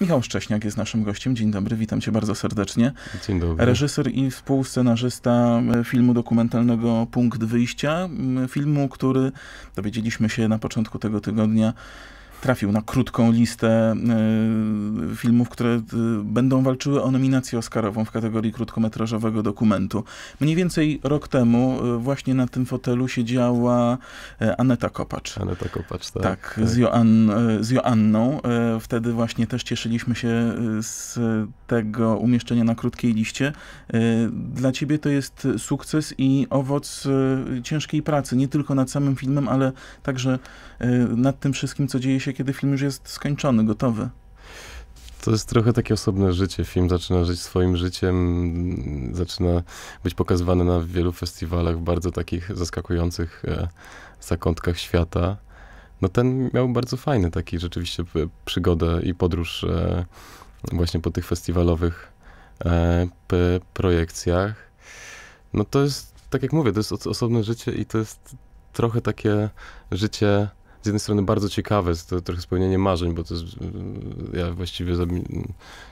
Michał Szcześniak jest naszym gościem. Dzień dobry, witam cię bardzo serdecznie. Dzień dobry. Reżyser i współscenarzysta e, filmu dokumentalnego Punkt Wyjścia. Filmu, który dowiedzieliśmy się na początku tego tygodnia trafił na krótką listę e, filmów, które e, będą walczyły o nominację Oscarową w kategorii krótkometrażowego dokumentu. Mniej więcej rok temu e, właśnie na tym fotelu siedziała Aneta Kopacz. Aneta Kopacz, tak. Tak, tak. Z, z Joanną. Wtedy właśnie też cieszyliśmy się z tego umieszczenia na krótkiej liście. Dla ciebie to jest sukces i owoc ciężkiej pracy, nie tylko nad samym filmem, ale także nad tym wszystkim, co dzieje się się, kiedy film już jest skończony, gotowy. To jest trochę takie osobne życie. Film zaczyna żyć swoim życiem, zaczyna być pokazywany na wielu festiwalach w bardzo takich zaskakujących e, zakątkach świata. No ten miał bardzo fajny taki rzeczywiście przygodę i podróż e, właśnie po tych festiwalowych e, projekcjach. No to jest, tak jak mówię, to jest osobne życie i to jest trochę takie życie z jednej strony bardzo ciekawe, jest to trochę spełnienie marzeń, bo to jest, y, ja właściwie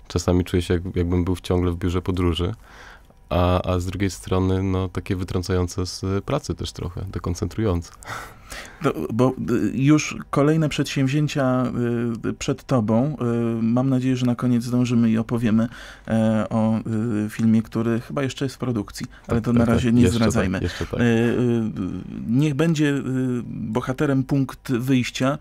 czasami czuję się, jak, jakbym był ciągle w biurze podróży, a, a z drugiej strony no, takie wytrącające z pracy też trochę, dekoncentrujące. No, bo y, już kolejne przedsięwzięcia y, przed tobą. Mam nadzieję, że na koniec zdążymy i opowiemy e, o filmie, który chyba jeszcze jest w produkcji, ale tak, to tak, na tak. razie nie jeszcze zdradzajmy. Tak, tak. E, e, niech będzie e, bohaterem punkt wyjścia.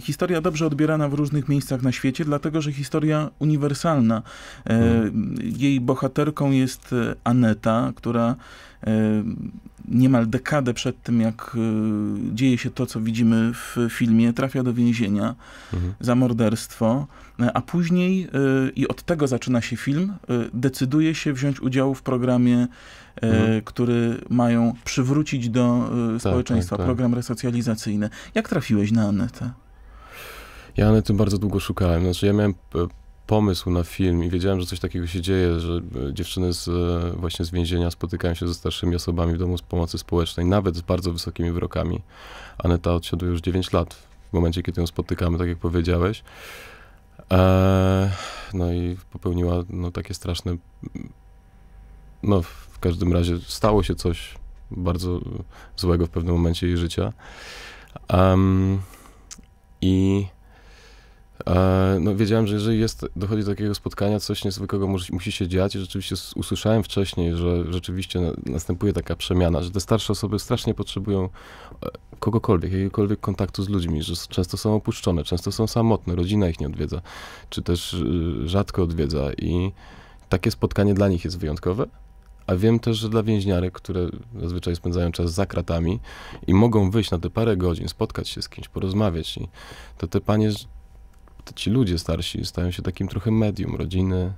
Historia dobrze odbierana w różnych miejscach na świecie, dlatego że historia uniwersalna. Hmm. Jej bohaterką jest Aneta, która niemal dekadę przed tym, jak e, dzieje się to, co widzimy w filmie, trafia do więzienia mhm. za morderstwo, e, a później, e, i od tego zaczyna się film, decyduje się wziąć udział w programie, mhm. który mają przywrócić do tak, społeczeństwa, tak, tak, tak. program resocjalizacyjny. Jak trafiłeś na Anetę? Ja Anety bardzo długo szukałem. Znaczy, ja miałem pomysł na film i wiedziałem, że coś takiego się dzieje, że e, dziewczyny z, e, właśnie z więzienia spotykają się ze starszymi osobami w domu z pomocy społecznej, nawet z bardzo wysokimi wyrokami. Aneta odsiadła już 9 lat w momencie, kiedy ją spotykamy, tak jak powiedziałeś. Eee, no i popełniła no, takie straszne... No w każdym razie stało się coś bardzo złego w pewnym momencie jej życia. Um, I E, no, wiedziałem, że jeżeli jest, dochodzi do takiego spotkania, coś niezwykłego musi, musi się dziać. I rzeczywiście usłyszałem wcześniej, że rzeczywiście następuje taka przemiana, że te starsze osoby strasznie potrzebują e, kogokolwiek, jakiegokolwiek kontaktu z ludźmi, że często są opuszczone, często są samotne, rodzina ich nie odwiedza, czy też y, rzadko odwiedza. I takie spotkanie dla nich jest wyjątkowe. A wiem też, że dla więźniarek, które zazwyczaj spędzają czas za kratami i mogą wyjść na te parę godzin, spotkać się z kimś, porozmawiać, i to te panie ci ludzie starsi stają się takim trochę medium rodziny,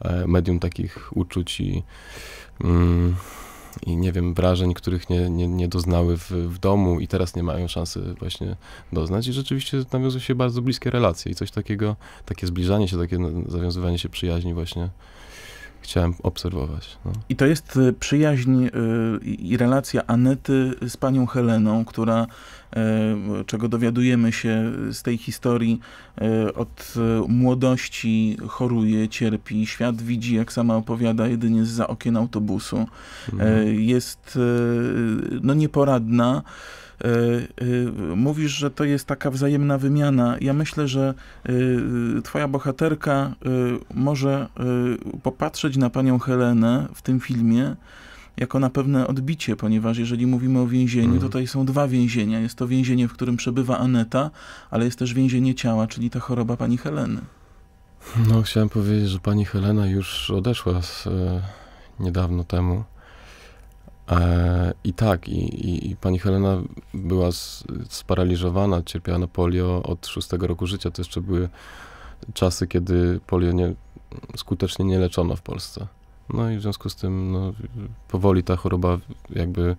e, medium takich uczuć i, mm, i nie wiem, wrażeń, których nie, nie, nie doznały w, w domu i teraz nie mają szansy właśnie doznać. I rzeczywiście nawiązują się bardzo bliskie relacje i coś takiego, takie zbliżanie się, takie zawiązywanie się przyjaźni właśnie chciałem obserwować. No. I to jest y, przyjaźń y, i relacja Anety z panią Heleną, która, y, czego dowiadujemy się z tej historii, od młodości choruje, cierpi, świat widzi, jak sama opowiada, jedynie za okien autobusu. Mhm. Jest no, nieporadna E, e, mówisz, że to jest taka wzajemna wymiana. Ja myślę, że e, twoja bohaterka może popatrzeć na panią Helenę w tym filmie jako na pewne odbicie, ponieważ jeżeli mówimy o więzieniu, to mhm. tutaj są dwa więzienia. Jest to więzienie, w którym przebywa Aneta, ale jest też więzienie ciała, czyli ta choroba pani Heleny. No, chciałem powiedzieć, że pani Helena już odeszła z, e, niedawno temu. E, I tak, i, i, i, pani Helena była sparaliżowana, cierpiała na polio od szóstego roku życia. To jeszcze były czasy, kiedy polio nie, skutecznie nie leczono w Polsce. No i w związku z tym no, powoli ta choroba jakby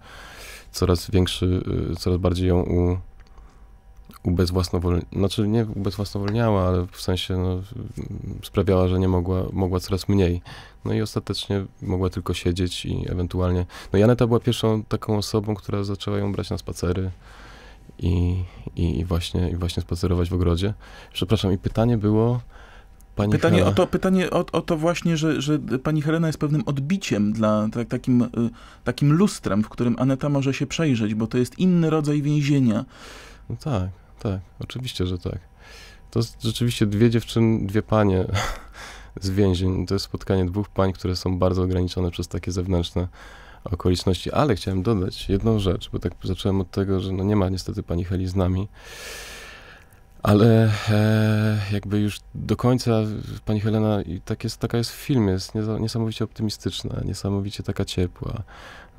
coraz większy, y, coraz bardziej ją u, ubezwłasnowolniała, znaczy nie ubezwłasnowolniała, ale w sensie no, sprawiała, że nie mogła, mogła coraz mniej. No i ostatecznie mogła tylko siedzieć i ewentualnie, no Janeta była pierwszą taką osobą, która zaczęła ją brać na spacery i, i, i właśnie, i właśnie spacerować w ogrodzie. Przepraszam, i pytanie było... Pani pytanie Helena. o to, pytanie o, o, to właśnie, że, że pani Helena jest pewnym odbiciem dla tak, takim, y, takim lustrem, w którym Aneta może się przejrzeć, bo to jest inny rodzaj więzienia. No tak tak, oczywiście, że tak. To rzeczywiście dwie dziewczyny, dwie panie z więzień. To jest spotkanie dwóch pań, które są bardzo ograniczone przez takie zewnętrzne okoliczności. Ale chciałem dodać jedną rzecz, bo tak zacząłem od tego, że no nie ma niestety pani Heli z nami. Ale e, jakby już do końca pani Helena, i tak jest, taka jest w filmie, jest niesamowicie optymistyczna, niesamowicie taka ciepła.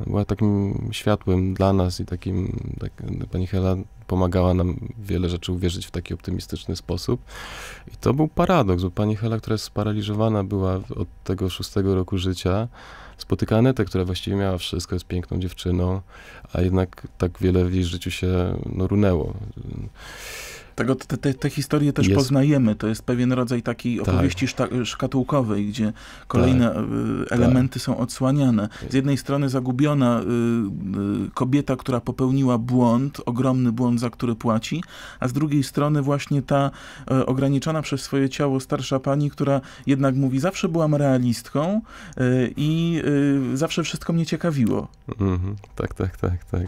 Była takim światłem dla nas i takim, tak, pani Hela pomagała nam wiele rzeczy uwierzyć w taki optymistyczny sposób. I to był paradoks, bo pani Hela, która jest sparaliżowana była od tego szóstego roku życia, spotyka Anetę, która właściwie miała wszystko, jest piękną dziewczyną, a jednak tak wiele w jej życiu się no, runęło. Tego, te, te, te historie też jest. poznajemy. To jest pewien rodzaj takiej tak. opowieści tak. szkatułkowej, gdzie kolejne tak. Y, tak. elementy tak. są odsłaniane. Z jednej strony zagubiona y, y, kobieta, która popełniła błąd, ogromny błąd, za który płaci, a z drugiej strony właśnie ta y, ograniczona przez swoje ciało starsza pani, która jednak mówi, zawsze byłam realistką e, i y, zawsze wszystko mnie ciekawiło. Mhm. Tak, tak, tak, tak.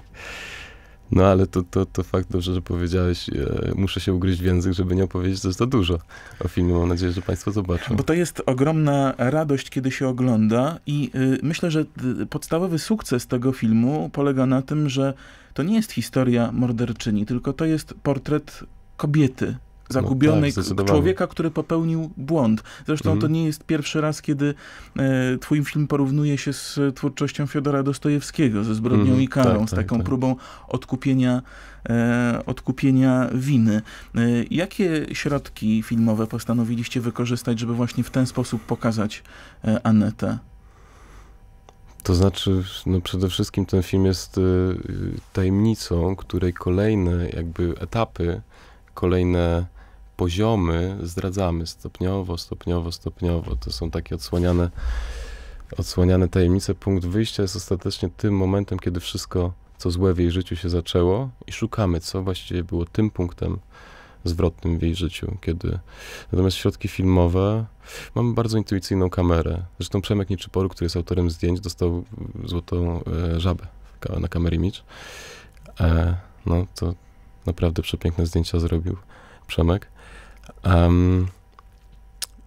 No ale to, to, to fakt dobrze, że powiedziałeś. E, muszę się ugryźć w język, żeby nie opowiedzieć też za dużo o filmie. Mam nadzieję, że Państwo zobaczą. Bo to jest ogromna radość, kiedy się ogląda, i y, myślę, że y, podstawowy sukces tego filmu polega na tym, że to nie jest historia morderczyni, tylko to jest portret kobiety, zagubionej, no tak, człowieka, który popełnił błąd. Zresztą mm. to nie jest pierwszy raz, kiedy e, twój film porównuje się z twórczością Fiodora Dostojewskiego, ze zbrodnią mm. i karą, tak, z tak, taką tak, próbą odkupienia, e, odkupienia winy. E, jakie środki filmowe postanowiliście wykorzystać, żeby właśnie w ten sposób pokazać e, Anetę? To znaczy, no przede wszystkim ten film jest e, tajemnicą, której kolejne jakby etapy, kolejne poziomy zdradzamy stopniowo, stopniowo, stopniowo. To są takie odsłaniane, odsłaniane tajemnice. Punkt wyjścia jest ostatecznie tym momentem, kiedy wszystko, co złe w jej życiu się zaczęło i szukamy, co właściwie było tym punktem zwrotnym w jej życiu, kiedy... Natomiast środki filmowe, mamy bardzo intuicyjną kamerę. Zresztą Przemek Niczyporu, który jest autorem zdjęć, dostał złotą e, żabę na kamerę Image. E, no, to naprawdę przepiękne zdjęcia zrobił Przemek. Um,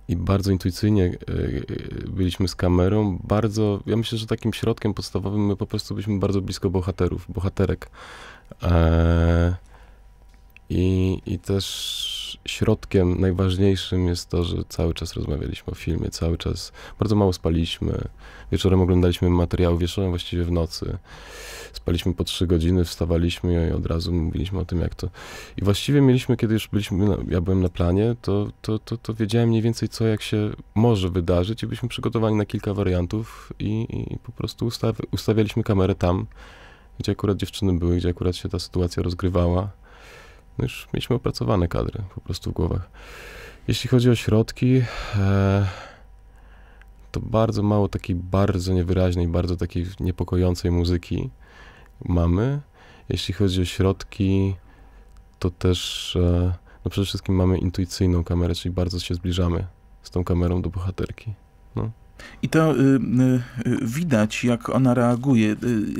I bardzo intuicyjnie e, e, byliśmy z kamerą. Bardzo, ja myślę, że takim środkiem podstawowym my po prostu byliśmy bardzo blisko bohaterów, bohaterek. E, i, I też środkiem najważniejszym jest to, że cały czas rozmawialiśmy o filmie, cały czas bardzo mało spaliśmy. Wieczorem oglądaliśmy materiały, wieczorem właściwie w nocy. Spaliśmy po trzy godziny, wstawaliśmy i od razu mówiliśmy o tym, jak to. I właściwie mieliśmy, kiedy już byliśmy, no, ja byłem na planie, to, to, to, to wiedziałem mniej więcej, co jak się może wydarzyć, i byliśmy przygotowani na kilka wariantów i, i po prostu ustaw, ustawialiśmy kamerę tam, gdzie akurat dziewczyny były, gdzie akurat się ta sytuacja rozgrywała no już mieliśmy opracowane kadry po prostu w głowach. Jeśli chodzi o środki, e, to bardzo mało takiej bardzo niewyraźnej, bardzo takiej niepokojącej muzyki mamy. Jeśli chodzi o środki, to też e, no przede wszystkim mamy intuicyjną kamerę, czyli bardzo się zbliżamy z tą kamerą do bohaterki. I to y, y, y, widać, jak ona reaguje. Y,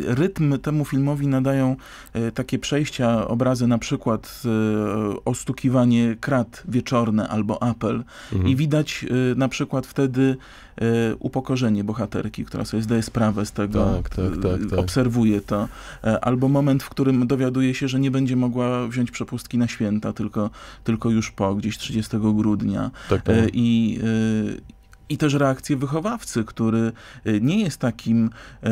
rytm temu filmowi nadają y, takie przejścia, obrazy na przykład y, ostukiwanie krat wieczorne albo apel. Mhm. I widać na przykład wtedy upokorzenie bohaterki, która sobie zdaje sprawę z tego, tak, tak, tak, tak. obserwuje to. E, albo moment, w którym dowiaduje się, że nie będzie mogła wziąć przepustki na święta, tylko, tylko już po, gdzieś 30 grudnia. Tak, tak. E, I i też reakcję wychowawcy, który e, nie jest takim e,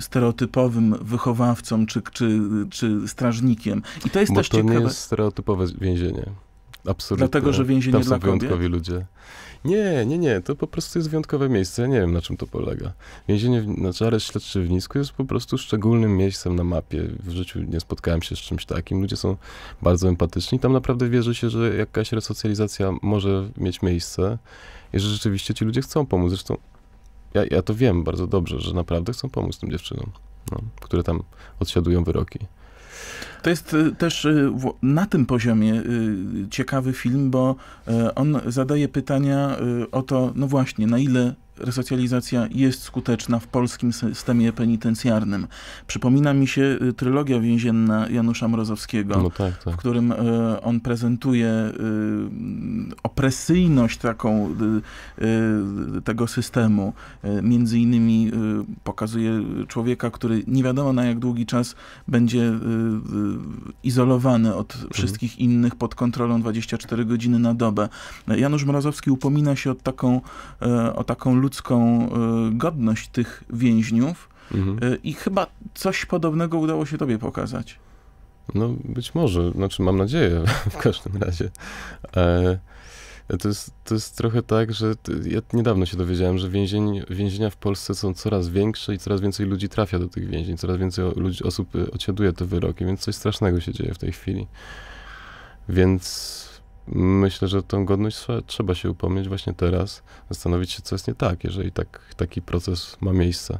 stereotypowym wychowawcą czy, czy, czy strażnikiem. I to jest Bo też to ciekawe. nie jest stereotypowe więzienie. Absolutnie. Dlatego, że więzienie Tam są dla kobiet? wyjątkowi ludzie. Nie, nie, nie. To po prostu jest wyjątkowe miejsce. Ja nie wiem, na czym to polega. Więzienie, znaczy areszt śledczy w Nisku jest po prostu szczególnym miejscem na mapie. W życiu nie spotkałem się z czymś takim. Ludzie są bardzo empatyczni. Tam naprawdę wierzy się, że jakaś resocjalizacja może mieć miejsce i że rzeczywiście ci ludzie chcą pomóc. Zresztą ja, ja to wiem bardzo dobrze, że naprawdę chcą pomóc tym dziewczynom, no, które tam odsiadują wyroki. To jest y, też y, na tym poziomie y, ciekawy film, bo on zadaje pytania o to, no właśnie, na ile resocjalizacja jest skuteczna w polskim systemie penitencjarnym. Przypomina mi się y, trylogia więzienna Janusza Mrozowskiego, no tak, tak. w którym y, on prezentuje y, opresyjność taką tego systemu. Między innymi pokazuje człowieka, który nie wiadomo na jak długi czas będzie izolowany od mhm. wszystkich innych pod kontrolą 24 godziny na dobę. Janusz Mrozowski upomina się o taką, o taką ludzką e, godność tych więźniów mhm. E, i chyba coś podobnego udało się tobie pokazać. No być może, znaczy mam nadzieję w każdym razie. E, to, jest, to jest trochę tak, że ja niedawno się dowiedziałem, że więzień, więzienia w Polsce są coraz większe i coraz więcej ludzi trafia do tych więzień, coraz więcej ludzi, osób odsiaduje te wyroki, więc coś strasznego się dzieje w tej chwili. Więc myślę, że tą godność trzeba się upomnieć właśnie teraz, zastanowić się, co jest nie tak, jeżeli tak, taki proces ma miejsce.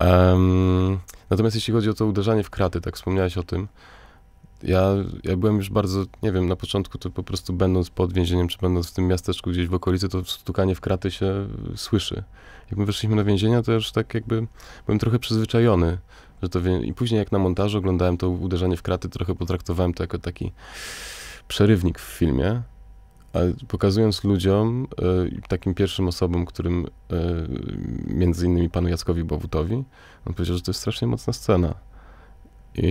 Um, natomiast jeśli chodzi o to uderzanie w kraty, tak wspomniałeś o tym, ja, ja byłem już bardzo, nie wiem, na początku to po prostu będąc pod więzieniem, czy będąc w tym miasteczku gdzieś w okolicy, to stukanie w kraty się słyszy. Jak my weszliśmy do więzienia, to już tak jakby byłem trochę przyzwyczajony, że to wie... i później jak na montażu oglądałem to uderzanie w kraty, trochę potraktowałem to jako taki przerywnik w filmie, ale pokazując ludziom, e, takim pierwszym osobom, którym e, między innymi panu Jackowi Bowutowi, on powiedział, że to jest strasznie mocna scena. I,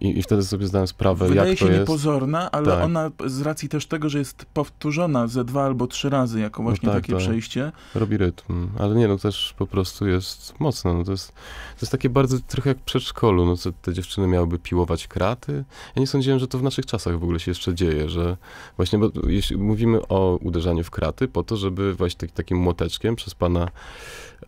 i, I, wtedy sobie zdałem sprawę, Wydaje jak to jest. się niepozorna, ale tak. ona z racji też tego, że jest powtórzona ze dwa albo trzy razy jako no właśnie no tak, takie tak. przejście. Robi rytm, ale nie, no też po prostu jest mocne. No to, jest, to jest takie bardzo trochę jak w przedszkolu, no co te dziewczyny miałyby piłować kraty. Ja nie sądziłem, że to w naszych czasach w ogóle się jeszcze dzieje, że właśnie, bo jeśli mówimy o uderzaniu w kraty po to, żeby właśnie taki takim młoteczkiem przez pana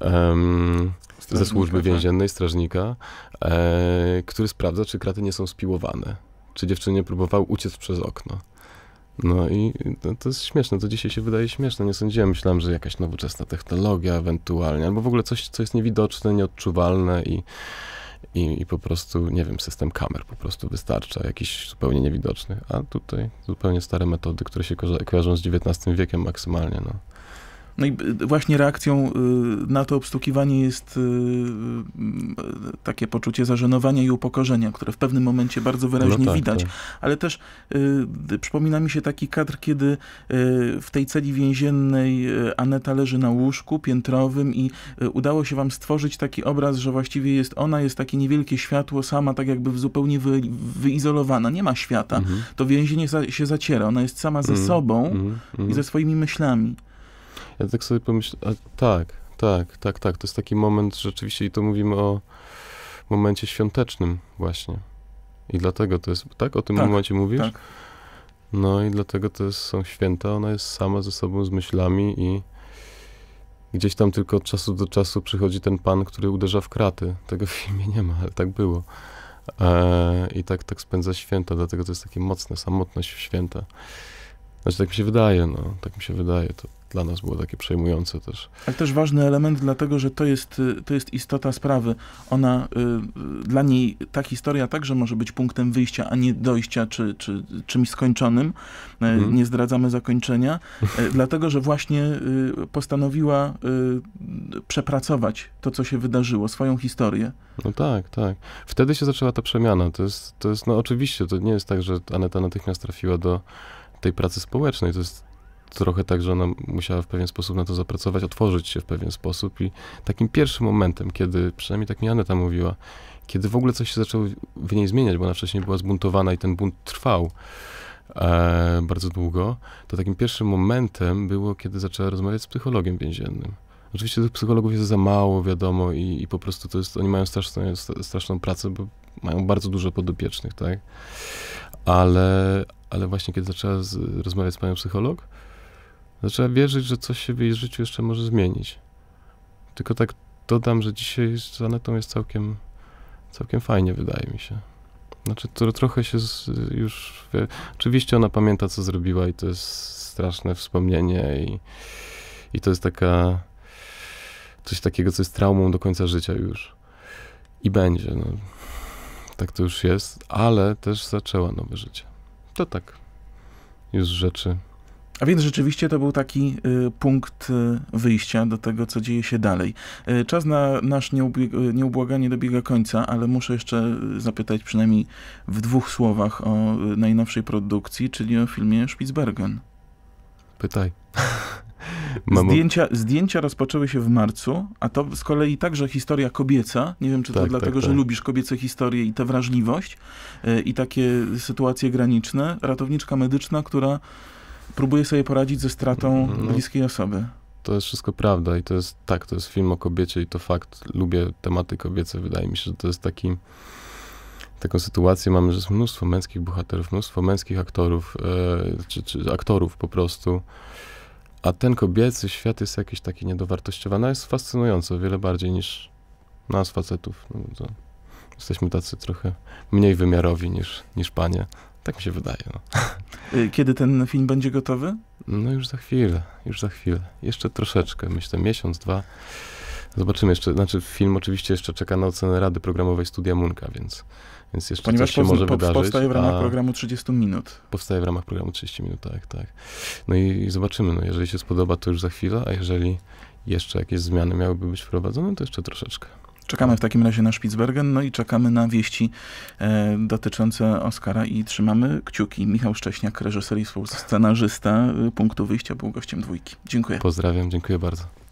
um, ze służby tak. więziennej, strażnika, e, który sprawdza sprawdza, czy kraty nie są spiłowane, czy dziewczyny próbowały uciec przez okno. No i to, to, jest śmieszne, to dzisiaj się wydaje śmieszne, nie sądziłem, myślałem, że jakaś nowoczesna technologia ewentualnie, albo w ogóle coś, co jest niewidoczne, nieodczuwalne i, i, i po prostu, nie wiem, system kamer po prostu wystarcza, jakiś zupełnie niewidoczny, a tutaj zupełnie stare metody, które się kojarzą z XIX wiekiem maksymalnie, no. No i właśnie reakcją y, na to obstukiwanie jest y, y, takie poczucie zażenowania i upokorzenia, które w pewnym momencie bardzo wyraźnie no tak, widać. Tak. Ale też przypomina mi się taki kadr, kiedy w tej celi więziennej Aneta leży na łóżku piętrowym i udało się wam stworzyć taki obraz, że właściwie jest ona, jest takie niewielkie światło, sama tak jakby zupełnie wy, wyizolowana. Nie ma świata. Mhm. To więzienie za, się zaciera. Ona jest sama ze mhm. sobą mhm. i ze swoimi myślami. Ja tak sobie pomyślałem, tak, tak, tak, tak, to jest taki moment rzeczywiście i to mówimy o momencie świątecznym właśnie. I dlatego to jest, tak o tym tak, momencie mówisz? Tak. No i dlatego to jest, są święta, ona jest sama ze sobą, z myślami i gdzieś tam tylko od czasu do czasu przychodzi ten pan, który uderza w kraty. Tego w filmie nie ma, ale tak było. Eee, I tak, tak spędza święta, dlatego to jest takie mocne, samotność w święta. Znaczy tak mi się wydaje, no, tak mi się wydaje. To dla nas było takie przejmujące też. Ale też ważny element, dlatego że to jest, y, to jest istota sprawy. Ona, y, y, dla niej ta historia także może być punktem wyjścia, a nie dojścia, czy, czy czymś skończonym. E, mhm. Nie zdradzamy zakończenia, e, dlatego że właśnie y, postanowiła przepracować to, co się wydarzyło, swoją historię. No tak, tak. Wtedy się zaczęła ta przemiana. To jest, to jest no oczywiście, to nie jest tak, że Aneta natychmiast trafiła do tej pracy społecznej. To jest trochę tak, że ona musiała w pewien sposób na to zapracować, otworzyć się w pewien sposób i takim pierwszym momentem, kiedy, przynajmniej tak mi Aneta mówiła, kiedy w ogóle coś się zaczęło w niej zmieniać, bo ona wcześniej była zbuntowana i ten bunt trwał e, bardzo długo, to takim pierwszym momentem było, kiedy zaczęła rozmawiać z psychologiem więziennym. Oczywiście tych psychologów jest za mało, wiadomo, i, i po prostu to jest, oni mają straszną, straszną pracę, bo mają bardzo dużo podopiecznych, tak? Ale, ale właśnie kiedy zaczęła z, rozmawiać z panią psycholog, Zaczęła wierzyć, że coś się w jej życiu jeszcze może zmienić. Tylko tak dodam, że dzisiaj z Anetą jest całkiem, całkiem fajnie, wydaje mi się. Znaczy, to trochę się z, już. Wie, oczywiście ona pamięta, co zrobiła, i to jest straszne wspomnienie, i, i to jest taka. coś takiego, co jest traumą do końca życia już. I będzie. No. Tak to już jest, ale też zaczęła nowe życie. To tak. Już rzeczy a więc rzeczywiście to był taki y, punkt y, wyjścia do tego, co dzieje się dalej. Y, czas na nasz nieubłaganie dobiega końca, ale muszę jeszcze zapytać przynajmniej w dwóch słowach o najnowszej produkcji, czyli o filmie Spitzbergen. Pytaj. Zdjęcia, zdjęcia rozpoczęły się w marcu, a to z kolei także historia kobieca. Nie wiem, czy to tak, dlatego, tak, że tak. lubisz kobiece historie i tę wrażliwość i takie sytuacje graniczne. Ratowniczka medyczna, która próbuje sobie poradzić ze stratą no, bliskiej osoby. To jest wszystko prawda i to jest tak, to jest film o kobiecie i to fakt. Lubię tematy kobiece. Wydaje mi się, że to jest taki taką sytuację mamy, że jest mnóstwo męskich bohaterów, mnóstwo męskich aktorów, e, czy, czy, aktorów po prostu. A ten kobiecy świat jest jakiś taki niedowartościowany. Jest fascynujący o wiele bardziej niż nas, facetów. No, jesteśmy tacy trochę mniej wymiarowi niż, niż panie. Tak mi się wydaje. No. Y, kiedy ten film będzie gotowy? No już za chwilę, już za chwilę. Jeszcze troszeczkę, myślę miesiąc, dwa. Zobaczymy jeszcze, znaczy film oczywiście jeszcze czeka na ocenę Rady Programowej Studia Munka, więc, więc jeszcze Ponieważ coś się może po, wydarzyć. powstaje w ramach programu 30 minut. Powstaje w ramach programu 30 minut, tak, tak. No i, i zobaczymy, no jeżeli się spodoba, to już za chwilę, a jeżeli jeszcze jakieś zmiany miałyby być wprowadzone, to jeszcze troszeczkę. Czekamy w takim razie na Spitsbergen, no i czekamy na wieści e, dotyczące Oscara i trzymamy kciuki. Michał Szcześniak, reżyser i współscenarzysta e, punktu wyjścia, był gościem dwójki. Dziękuję. Pozdrawiam, dziękuję bardzo.